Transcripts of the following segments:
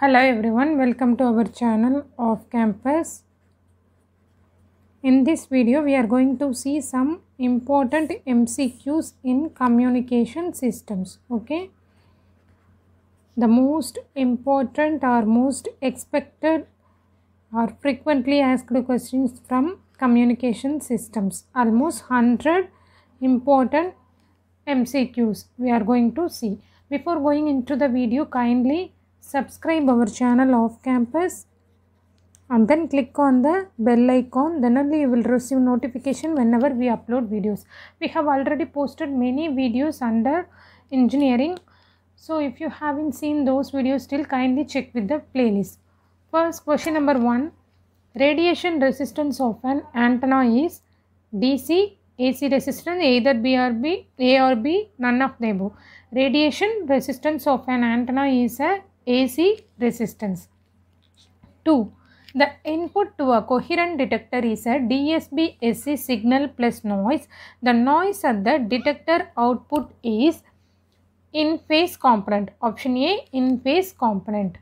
hello everyone welcome to our channel of campus in this video we are going to see some important mcqs in communication systems okay the most important or most expected or frequently asked questions from communication systems almost 100 important mcqs we are going to see before going into the video kindly subscribe our channel off campus and then click on the bell icon then only you will receive notification whenever we upload videos we have already posted many videos under engineering so if you haven't seen those videos still kindly check with the playlist first question number one radiation resistance of an antenna is dc ac resistance either b or b a or b none of the above radiation resistance of an antenna is a AC resistance. 2. The input to a coherent detector is a DSB SC signal plus noise. The noise at the detector output is in phase component. Option A in phase component.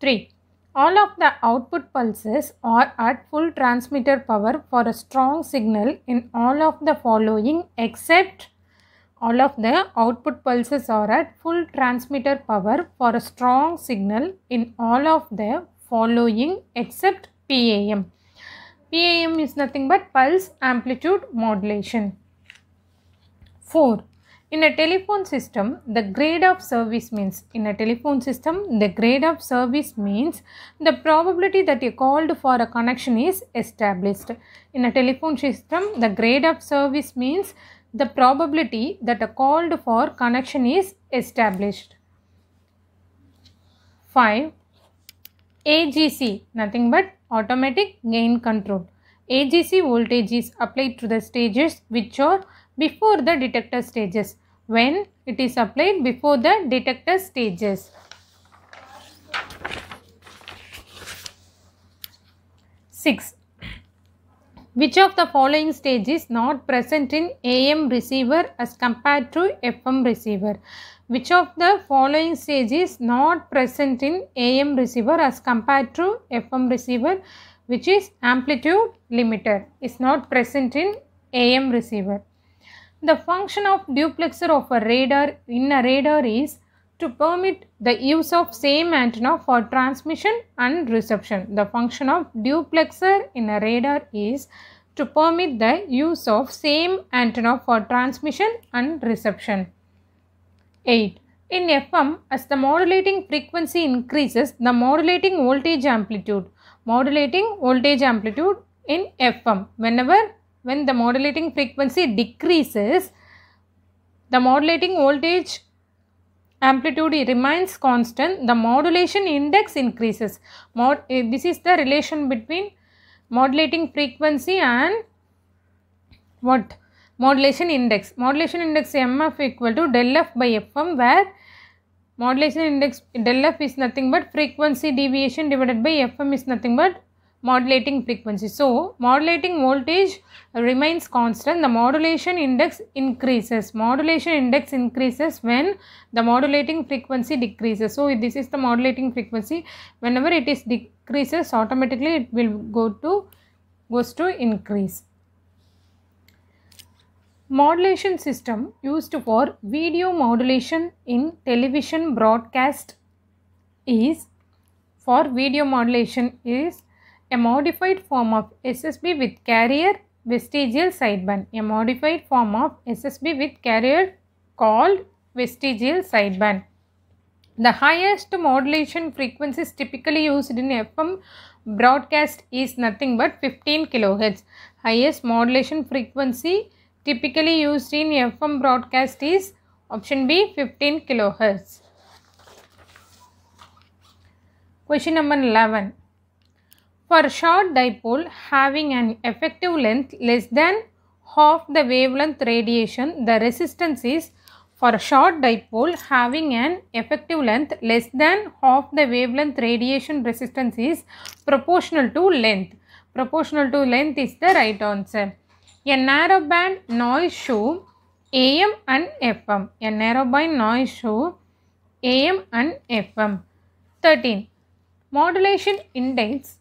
3. All of the output pulses are at full transmitter power for a strong signal in all of the following except all of the output pulses are at full transmitter power for a strong signal in all of the following except PAM. PAM is nothing but pulse amplitude modulation. 4. In a telephone system, the grade of service means, in a telephone system, the grade of service means the probability that a called for a connection is established. In a telephone system, the grade of service means the probability that a called for connection is established. 5. AGC nothing but automatic gain control. AGC voltage is applied to the stages which are before the detector stages when it is applied before the detector stages. 6. Which of the following stage is not present in AM receiver as compared to FM receiver? Which of the following stage is not present in AM receiver as compared to FM receiver which is amplitude limiter is not present in AM receiver. The function of duplexer of a radar in a radar is to permit the use of same antenna for transmission and reception. The function of duplexer in a radar is to permit the use of same antenna for transmission and reception. 8. In FM, as the modulating frequency increases, the modulating voltage amplitude. Modulating voltage amplitude in FM. Whenever, when the modulating frequency decreases, the modulating voltage amplitude remains constant, the modulation index increases. Mod, uh, this is the relation between modulating frequency and what? Modulation index. Modulation index MF equal to del F by Fm where modulation index del F is nothing but frequency deviation divided by Fm is nothing but modulating frequency. So, modulating voltage remains constant. The modulation index increases. Modulation index increases when the modulating frequency decreases. So, this is the modulating frequency. Whenever it is decreases, automatically it will go to goes to increase. Modulation system used for video modulation in television broadcast is for video modulation is a modified form of SSB with carrier vestigial sideband. A modified form of SSB with carrier called vestigial sideband. The highest modulation frequencies typically used in FM broadcast is nothing but 15 kHz. Highest modulation frequency typically used in FM broadcast is option B 15 kHz. Question number 11. For a short dipole having an effective length less than half the wavelength radiation, the resistance is for a short dipole having an effective length less than half the wavelength radiation resistance is proportional to length. Proportional to length is the right answer. A narrow band noise shoe AM and FM. A narrow band noise shoe AM and FM. 13. Modulation index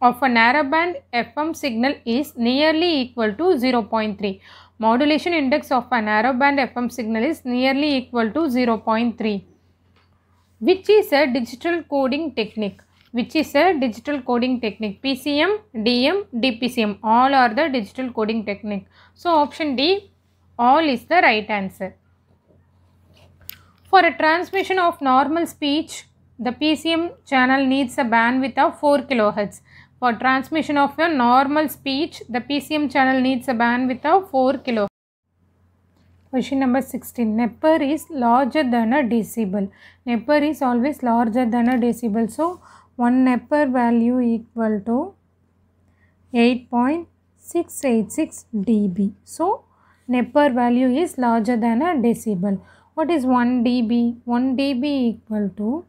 of a narrowband FM signal is nearly equal to 0.3. Modulation index of a narrowband FM signal is nearly equal to 0.3 which is a digital coding technique which is a digital coding technique PCM, DM, DPCM all are the digital coding technique. So option D all is the right answer. For a transmission of normal speech the PCM channel needs a bandwidth of 4 kHz for transmission of your normal speech, the PCM channel needs a bandwidth of 4 kilo. Question number 16. Nepper is larger than a decibel. Nepper is always larger than a decibel. So, 1 Nepper value equal to 8.686 dB. So, Nepper value is larger than a decibel. What is 1 dB? 1 dB equal to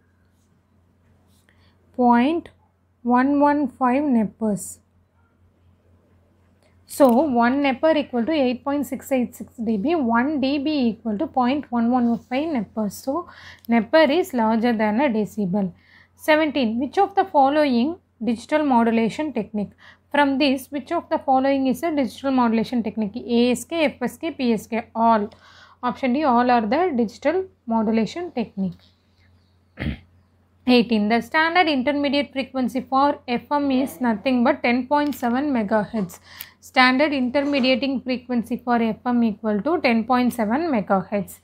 0 115 nepers. So 1 neper equal to 8.686 dB, 1 dB equal to 0.115 nepers. So neper is larger than a decibel. 17. Which of the following digital modulation technique? From this, which of the following is a digital modulation technique? ASK, FSK, PSK, all. Option D, all are the digital modulation technique. 18. The standard intermediate frequency for FM is nothing but 10.7 megahertz. Standard intermediating frequency for FM equal to 10.7 megahertz.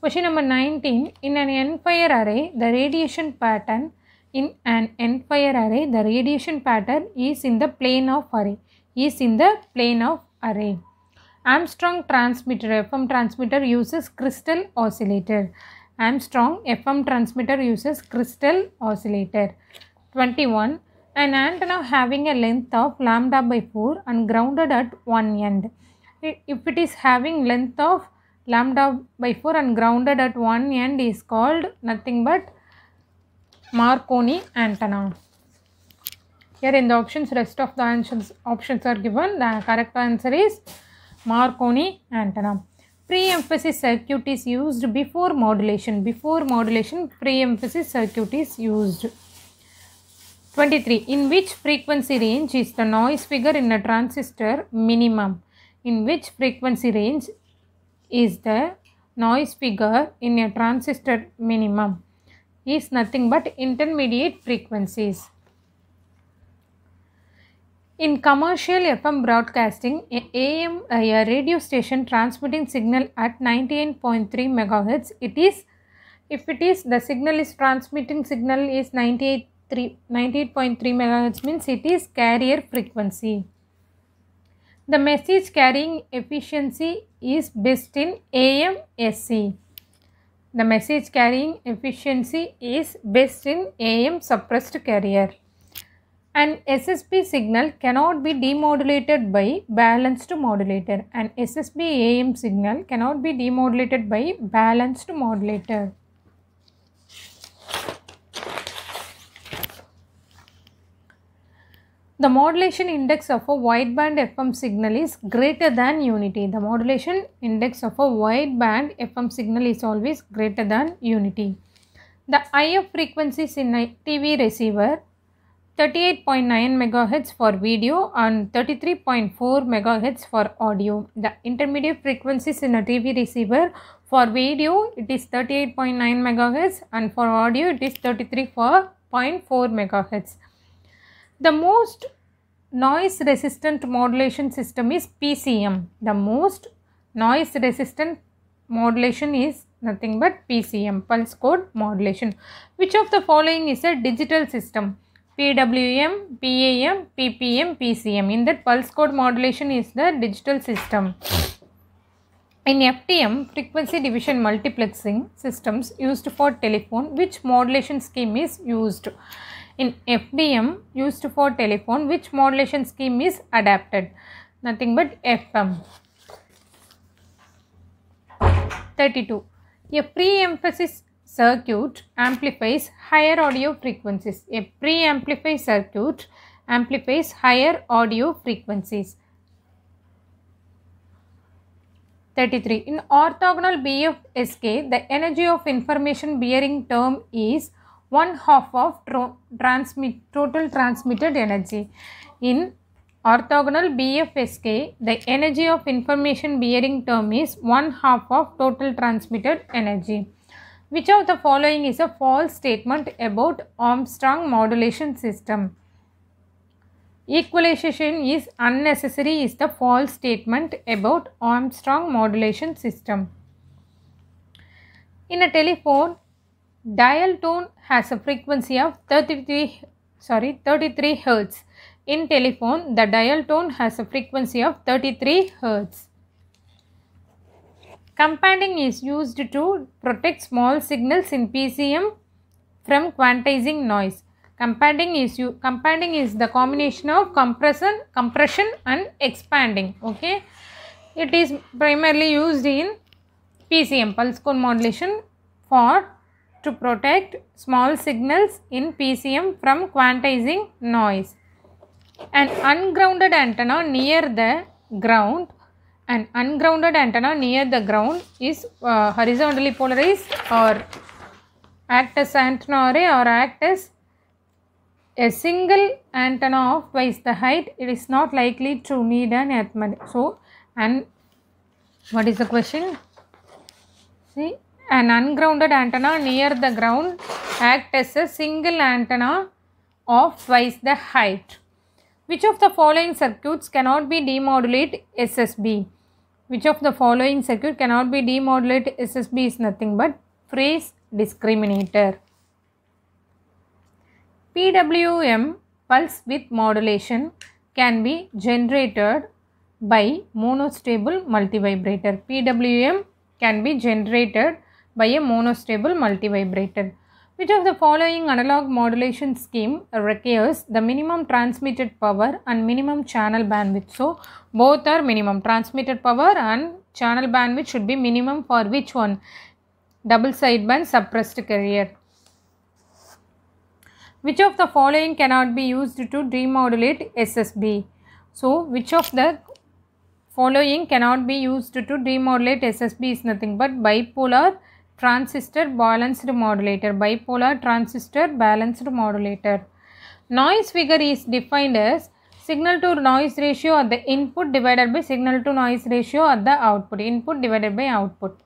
Question number 19. In an n-fire array, the radiation pattern in an n-fire array, the radiation pattern is in the plane of array, is in the plane of array. Armstrong transmitter, FM transmitter uses crystal oscillator. Armstrong FM transmitter uses crystal oscillator. 21. An antenna having a length of lambda by 4 and grounded at one end. If it is having length of lambda by 4 and grounded at one end is called nothing but Marconi antenna. Here in the options, rest of the options, options are given. The correct answer is Marconi antenna pre-emphasis circuit is used before modulation. Before modulation, pre-emphasis circuit is used. 23. In which frequency range is the noise figure in a transistor minimum? In which frequency range is the noise figure in a transistor minimum? Is nothing but intermediate frequencies. In commercial FM broadcasting, AM uh, a radio station transmitting signal at 98.3 MHz, it is if it is the signal is transmitting signal is 98.3 MHz means it is carrier frequency. The message carrying efficiency is best in AM SC. The message carrying efficiency is best in AM suppressed carrier. An SSB signal cannot be demodulated by balanced modulator. An SSB AM signal cannot be demodulated by balanced modulator. The modulation index of a wideband FM signal is greater than unity. The modulation index of a wideband FM signal is always greater than unity. The IF frequencies in a TV receiver 38.9 MHz for video and 33.4 MHz for audio. The intermediate frequencies in a TV receiver for video it is 38.9 MHz and for audio it is 33.4 MHz. The most noise resistant modulation system is PCM. The most noise resistant modulation is nothing but PCM pulse code modulation. Which of the following is a digital system? PWM, PAM, PPM, PCM. In that pulse code modulation is the digital system. In FTM, frequency division multiplexing systems used for telephone, which modulation scheme is used? In FDM, used for telephone, which modulation scheme is adapted? Nothing but FM. 32. A pre-emphasis circuit amplifies higher audio frequencies. A pre-amplify circuit amplifies higher audio frequencies. 33. In orthogonal BFSK, the energy of information bearing term is one half of transmit, total transmitted energy. In orthogonal BFSK, the energy of information bearing term is one half of total transmitted energy. Which of the following is a false statement about Armstrong modulation system? Equalization is unnecessary is the false statement about Armstrong modulation system. In a telephone, dial tone has a frequency of 33 sorry 33 hertz. In telephone, the dial tone has a frequency of 33 hertz. Compounding is used to protect small signals in PCM from quantizing noise. Compounding is, compounding is the combination of compression, compression and expanding. Okay. It is primarily used in PCM, pulse code modulation for to protect small signals in PCM from quantizing noise. An ungrounded antenna near the ground an ungrounded antenna near the ground is uh, horizontally polarized or act as antenna array or act as a single antenna of twice the height it is not likely to need an earthman so and what is the question see an ungrounded antenna near the ground act as a single antenna of twice the height which of the following circuits cannot be demodulated ssb which of the following circuit cannot be demodulated? SSB is nothing but phase discriminator. PWM pulse width modulation can be generated by monostable multivibrator. PWM can be generated by a monostable multivibrator. Which of the following analog modulation scheme requires the minimum transmitted power and minimum channel bandwidth? So, both are minimum transmitted power and channel bandwidth should be minimum for which one? Double sideband suppressed carrier. Which of the following cannot be used to demodulate SSB? So, which of the following cannot be used to demodulate SSB is nothing but bipolar transistor balanced modulator, bipolar transistor balanced modulator. Noise figure is defined as signal to noise ratio at the input divided by signal to noise ratio at the output, input divided by output.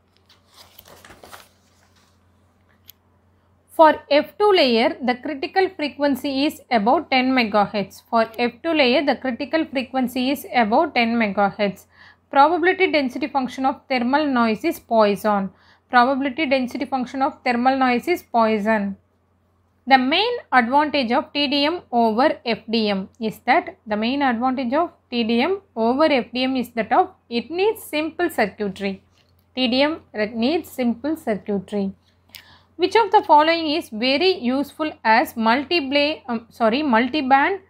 For F2 layer, the critical frequency is about 10 MHz. For F2 layer, the critical frequency is about 10 MHz. Probability density function of thermal noise is Poisson probability density function of thermal noise is poison. The main advantage of TDM over FDM is that the main advantage of TDM over FDM is that of it needs simple circuitry. TDM needs simple circuitry. Which of the following is very useful as multi um, sorry, multi-band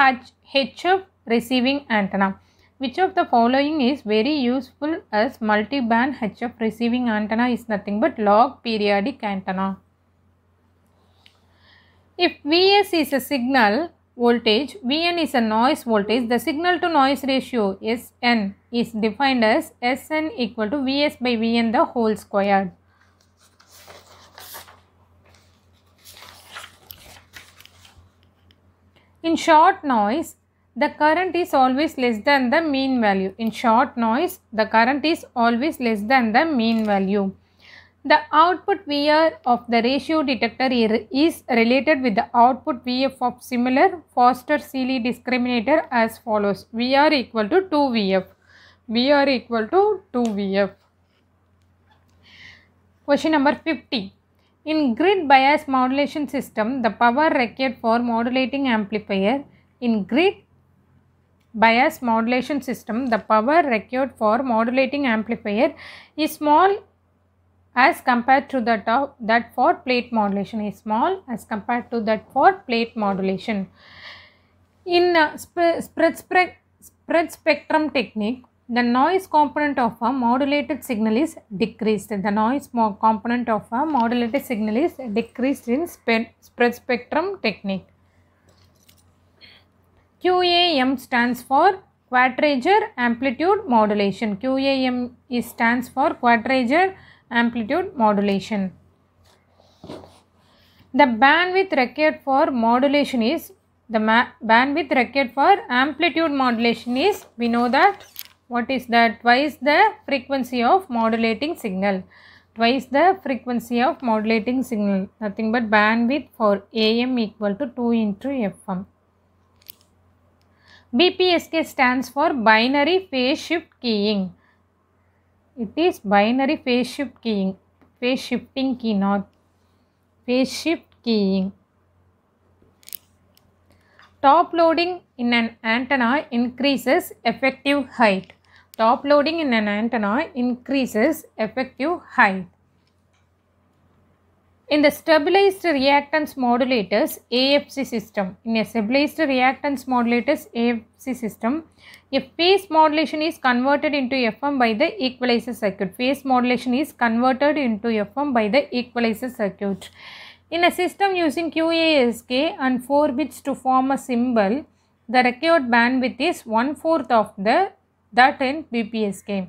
HF receiving antenna? Which of the following is very useful as multi-band HF receiving antenna is nothing but log periodic antenna. If Vs is a signal voltage, Vn is a noise voltage, the signal to noise ratio Sn is defined as Sn equal to Vs by Vn the whole square. In short noise, the current is always less than the mean value. In short noise, the current is always less than the mean value. The output VR of the ratio detector is related with the output VF of similar Foster-Seeley discriminator as follows. VR equal to 2VF. VR equal to 2VF. Question number 50. In grid bias modulation system, the power required for modulating amplifier in grid bias modulation system, the power required for modulating amplifier is small as compared to that, of, that for plate modulation is small as compared to that for plate modulation. In uh, sp spread, spread, spread spectrum technique, the noise component of a modulated signal is decreased. The noise component of a modulated signal is decreased in spread spectrum technique. QAM stands for Quadrature Amplitude Modulation. QAM is stands for Quadrature Amplitude Modulation. The bandwidth required for modulation is the bandwidth required for amplitude modulation is we know that what is that twice the frequency of modulating signal twice the frequency of modulating signal nothing but bandwidth for am equal to 2 into fm BPSK stands for binary phase shift keying. It is binary phase shift keying, phase shifting key, not phase shift keying. Top loading in an antenna increases effective height. Top loading in an antenna increases effective height. In the stabilized reactance modulators AFC system, in a stabilized reactance modulators AFC system, a phase modulation is converted into FM by the equalizer circuit. Phase modulation is converted into FM by the equalizer circuit. In a system using QASK and 4 bits to form a symbol, the required bandwidth is one fourth of the that in BPSK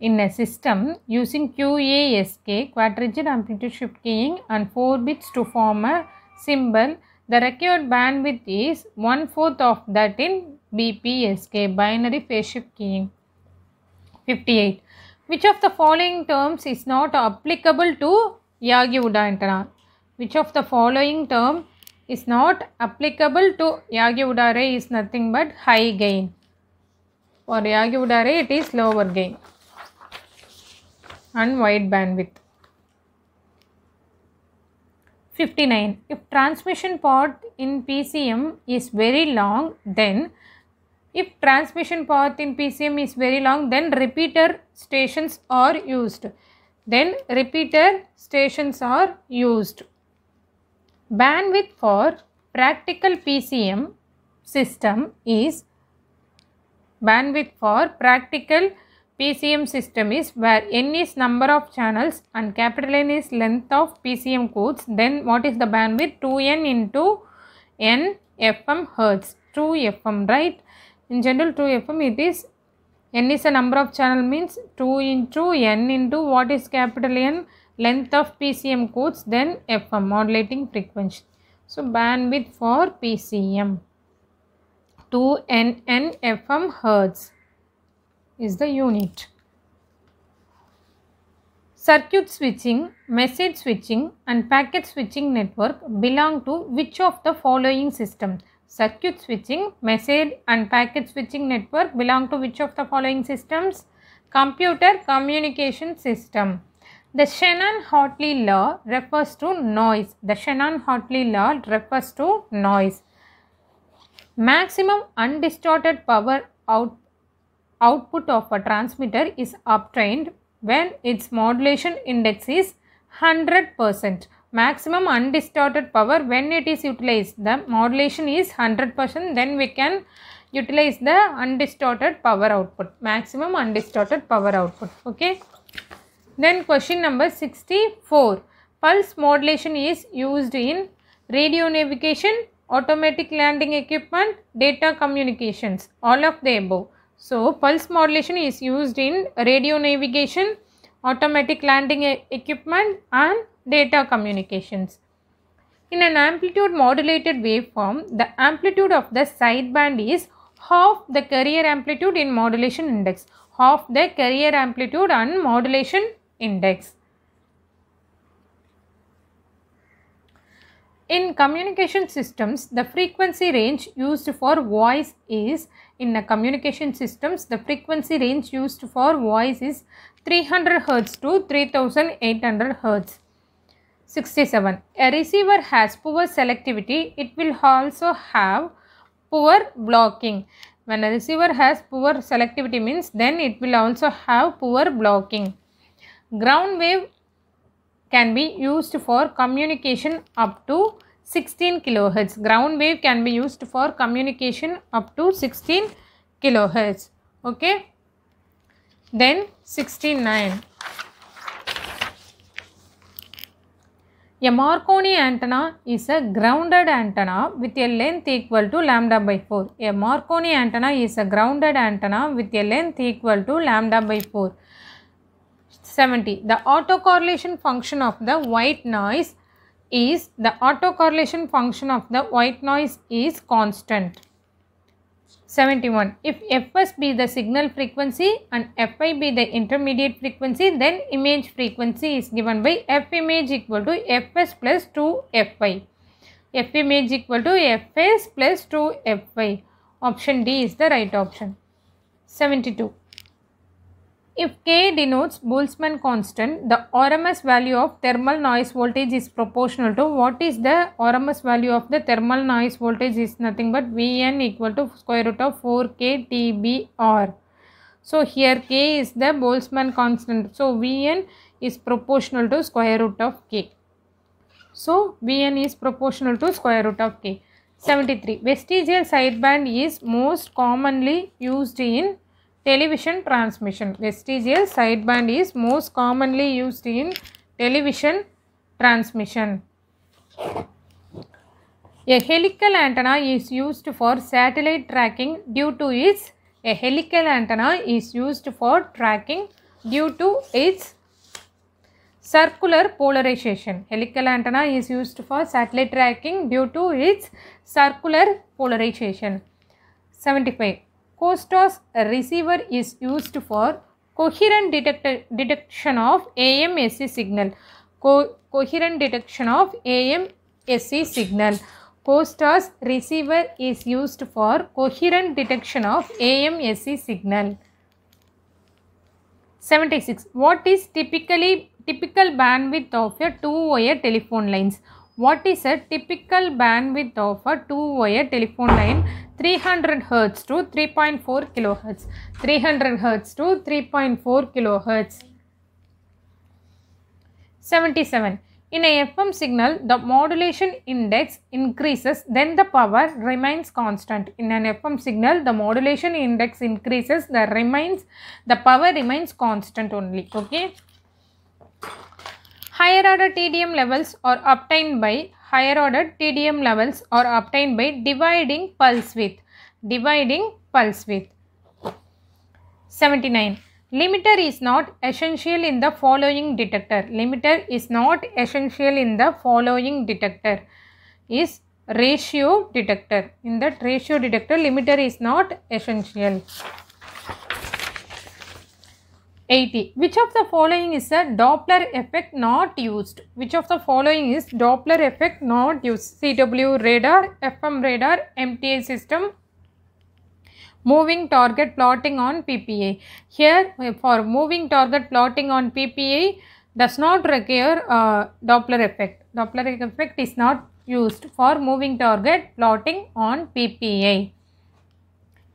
in a system using QASK quadrature amplitude shift keying and 4 bits to form a symbol the required bandwidth is one fourth of that in BPSK binary phase shift keying 58 which of the following terms is not applicable to Yagi Uda antenna which of the following term is not applicable to Yagi Uda array is nothing but high gain for Yagi Uda array it is lower gain and wide bandwidth. 59. If transmission path in PCM is very long, then if transmission path in PCM is very long, then repeater stations are used. Then repeater stations are used. Bandwidth for practical PCM system is bandwidth for practical PCM system is where n is number of channels and capital N is length of PCM codes then what is the bandwidth 2n into n fm hertz 2 fm right in general 2 fm it is n is a number of channel means 2 into n into what is capital N length of PCM codes then fm modulating frequency so bandwidth for PCM 2 n n fm hertz is the unit. Circuit switching, message switching and packet switching network belong to which of the following systems? Circuit switching, message and packet switching network belong to which of the following systems? Computer communication system. The Shannon-Hartley law refers to noise. The Shannon-Hartley law refers to noise. Maximum undistorted power output output of a transmitter is obtained when its modulation index is 100%. Maximum undistorted power when it is utilized, the modulation is 100%, then we can utilize the undistorted power output, maximum undistorted power output. Okay. Then question number 64. Pulse modulation is used in radio navigation, automatic landing equipment, data communications, all of the above. So, pulse modulation is used in radio navigation, automatic landing equipment and data communications. In an amplitude modulated waveform, the amplitude of the sideband is half the carrier amplitude in modulation index, half the carrier amplitude and modulation index. In communication systems, the frequency range used for voice is in the communication systems, the frequency range used for voice is 300 Hz to 3800 Hz. 67. A receiver has poor selectivity. It will also have poor blocking. When a receiver has poor selectivity means then it will also have poor blocking. Ground wave can be used for communication up to 16 kilohertz. Ground wave can be used for communication up to 16 kilohertz. Okay. Then 69. A Marconi antenna is a grounded antenna with a length equal to lambda by 4. A Marconi antenna is a grounded antenna with a length equal to lambda by 4. 70. The autocorrelation function of the white noise is the autocorrelation function of the white noise is constant. 71. If Fs be the signal frequency and Fi be the intermediate frequency, then image frequency is given by F image equal to Fs plus 2 Fi. F image equal to Fs plus 2 Fi. Option D is the right option. 72. If K denotes Boltzmann constant, the RMS value of thermal noise voltage is proportional to what is the RMS value of the thermal noise voltage is nothing but Vn equal to square root of 4K TBR. So here K is the Boltzmann constant. So Vn is proportional to square root of K. So Vn is proportional to square root of K. 73. Vestigial sideband is most commonly used in television transmission. Vestigial sideband is most commonly used in television transmission. A helical antenna is used for satellite tracking due to its a helical antenna is used for tracking due to its circular polarization. Helical antenna is used for satellite tracking due to its circular polarization. 75. COSTOS receiver is used for coherent detection of AMAC signal. Co coherent detection of AMAC signal. COSTOS receiver is used for coherent detection of AMAC signal. 76. What is typically typical bandwidth of a two-wire telephone lines? What is a typical bandwidth of a two-wire telephone line? 300 Hz to 3.4 kHz. 300 Hz to 3.4 kHz. 77. In a FM signal, the modulation index increases, then the power remains constant. In an FM signal, the modulation index increases, the remains, the power remains constant only. Okay. Higher order TDM levels are obtained by higher order TDM levels are obtained by dividing pulse width. Dividing pulse width. 79. Limiter is not essential in the following detector. Limiter is not essential in the following detector. Is ratio detector. In that ratio detector, limiter is not essential. 80. Which of the following is the Doppler effect not used? Which of the following is Doppler effect not used? CW radar, FM radar, MTA system, moving target plotting on PPA. Here for moving target plotting on PPA does not require uh, Doppler effect. Doppler effect is not used for moving target plotting on PPA.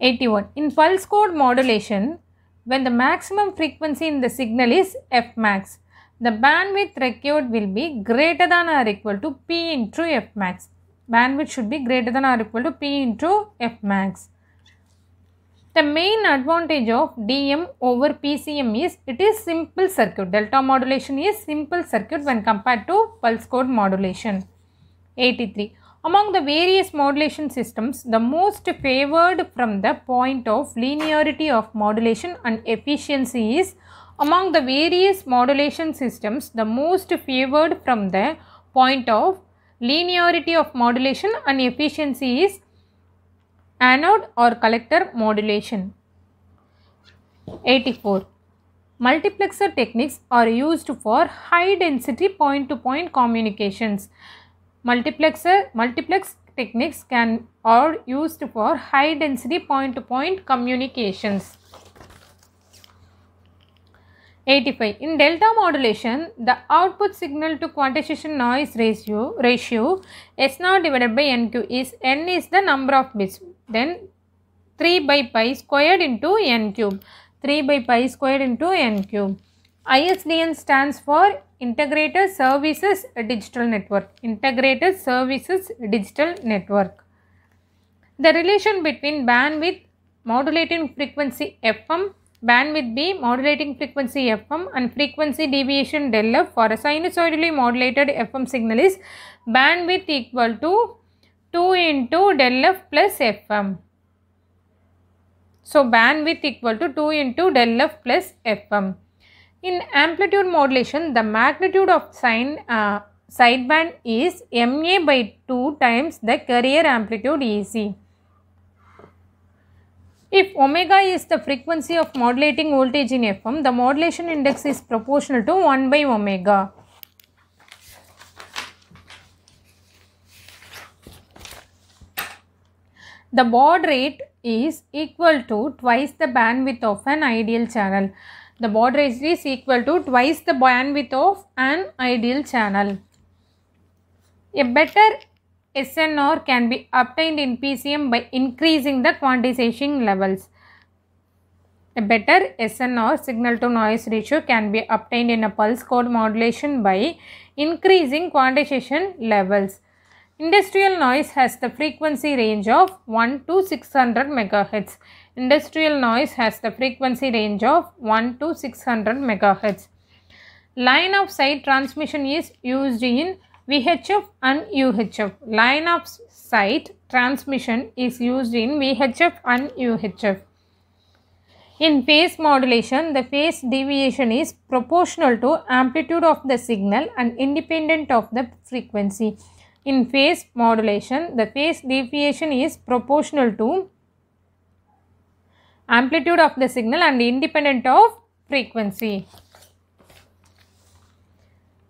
81. In pulse code modulation, when the maximum frequency in the signal is f max, The bandwidth required will be greater than or equal to P into f max. Bandwidth should be greater than or equal to P into f max. The main advantage of DM over PCM is it is simple circuit. Delta modulation is simple circuit when compared to pulse code modulation. 83. Among the various modulation systems, the most favored from the point of linearity of modulation and efficiency is among the various modulation systems, the most favored from the point of linearity of modulation and efficiency is anode or collector modulation. 84. Multiplexer techniques are used for high density point to point communications Multiplexer, multiplex techniques can are used for high density point to point communications. 85. In delta modulation, the output signal to quantization noise ratio, ratio s now divided by NQ is N is the number of bits. Then 3 by pi squared into N cube. 3 by pi squared into N cube. ISDN stands for integrated services digital network integrated services digital network the relation between bandwidth modulating frequency fm bandwidth b modulating frequency fm and frequency deviation del f for a sinusoidally modulated fm signal is bandwidth equal to 2 into del f plus fm so bandwidth equal to 2 into del f plus fm in amplitude modulation, the magnitude of sine uh, sideband is MA by 2 times the carrier amplitude EC. If omega is the frequency of modulating voltage in FM, the modulation index is proportional to 1 by omega. The baud rate is equal to twice the bandwidth of an ideal channel. The border is equal to twice the bandwidth of an ideal channel. A better SNR can be obtained in PCM by increasing the quantization levels. A better SNR signal to noise ratio can be obtained in a pulse code modulation by increasing quantization levels. Industrial noise has the frequency range of 1 to 600 MHz. Industrial noise has the frequency range of 1 to 600 MHz. Line of sight transmission is used in VHF and UHF. Line of sight transmission is used in VHF and UHF. In phase modulation, the phase deviation is proportional to amplitude of the signal and independent of the frequency. In phase modulation, the phase deviation is proportional to amplitude of the signal and independent of frequency.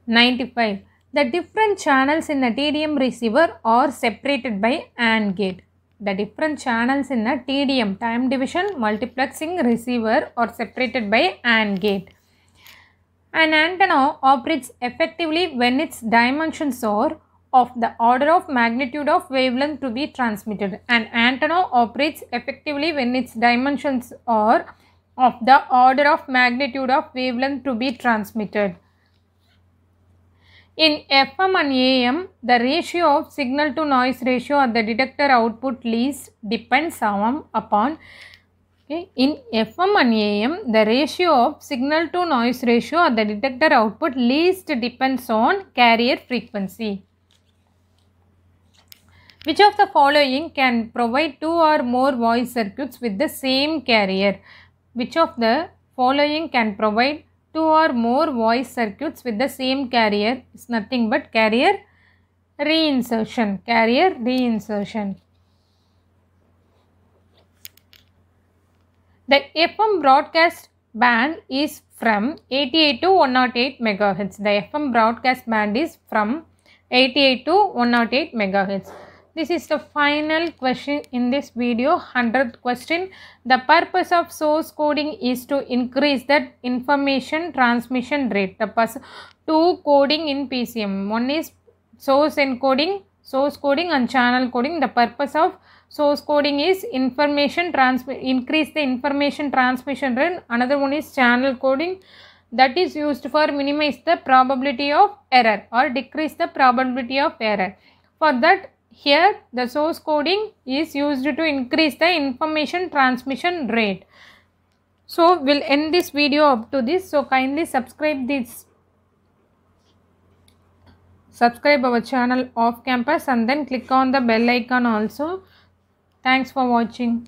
95. The different channels in a TDM receiver are separated by AND gate. The different channels in a TDM time division multiplexing receiver are separated by AND gate. An antenna operates effectively when its dimensions are of the order of magnitude of wavelength to be transmitted. An antenna operates effectively when its dimensions are of the order of magnitude of wavelength to be transmitted. In FM and AM, the ratio of signal to noise ratio at the detector output least depends on, upon in FM and AM, the ratio of signal to noise ratio at the detector output least depends on carrier frequency. Which of the following can provide two or more voice circuits with the same carrier? Which of the following can provide two or more voice circuits with the same carrier It's nothing but carrier reinsertion. Carrier reinsertion. The FM broadcast band is from 88 to 108 megahertz. The FM broadcast band is from 88 to 108 megahertz. This is the final question in this video, 100th question. The purpose of source coding is to increase that information transmission rate. The purpose two coding in PCM. One is source encoding, source coding and channel coding. The purpose of source coding is information transfer increase the information transmission rate. Another one is channel coding that is used for minimize the probability of error or decrease the probability of error. For that here the source coding is used to increase the information transmission rate. So we'll end this video up to this. So kindly subscribe this subscribe our channel off campus and then click on the bell icon also. Thanks for watching.